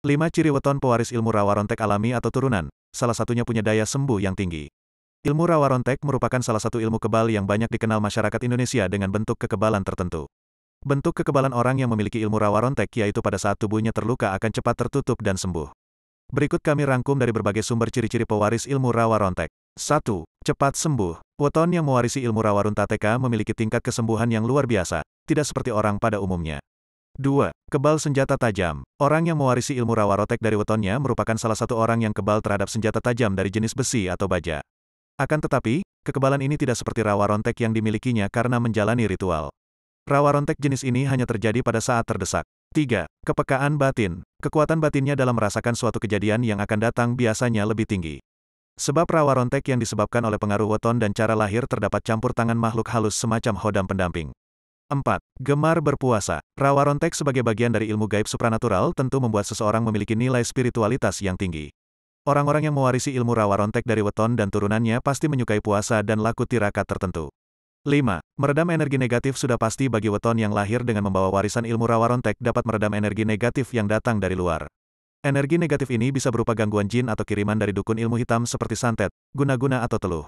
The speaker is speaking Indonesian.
Lima Ciri weton pewaris ilmu rawa rontek alami atau turunan, salah satunya punya daya sembuh yang tinggi. Ilmu rawa rontek merupakan salah satu ilmu kebal yang banyak dikenal masyarakat Indonesia dengan bentuk kekebalan tertentu. Bentuk kekebalan orang yang memiliki ilmu rawa rontek yaitu pada saat tubuhnya terluka akan cepat tertutup dan sembuh. Berikut kami rangkum dari berbagai sumber ciri-ciri pewaris ilmu rawa rontek. 1. Cepat sembuh. Weton yang mewarisi ilmu rawa runtateka memiliki tingkat kesembuhan yang luar biasa, tidak seperti orang pada umumnya. 2. Kebal senjata tajam. Orang yang mewarisi ilmu rawarotek dari wetonnya merupakan salah satu orang yang kebal terhadap senjata tajam dari jenis besi atau baja. Akan tetapi, kekebalan ini tidak seperti rawarontek yang dimilikinya karena menjalani ritual. Rawarontek jenis ini hanya terjadi pada saat terdesak. 3. Kepekaan batin. Kekuatan batinnya dalam merasakan suatu kejadian yang akan datang biasanya lebih tinggi. Sebab rawarontek yang disebabkan oleh pengaruh weton dan cara lahir terdapat campur tangan makhluk halus semacam hodam pendamping. 4. Gemar berpuasa. Rawarontek sebagai bagian dari ilmu gaib supranatural tentu membuat seseorang memiliki nilai spiritualitas yang tinggi. Orang-orang yang mewarisi ilmu rawarontek dari weton dan turunannya pasti menyukai puasa dan laku tirakat tertentu. 5. Meredam energi negatif sudah pasti bagi weton yang lahir dengan membawa warisan ilmu rawarontek dapat meredam energi negatif yang datang dari luar. Energi negatif ini bisa berupa gangguan jin atau kiriman dari dukun ilmu hitam seperti santet, guna-guna atau teluh.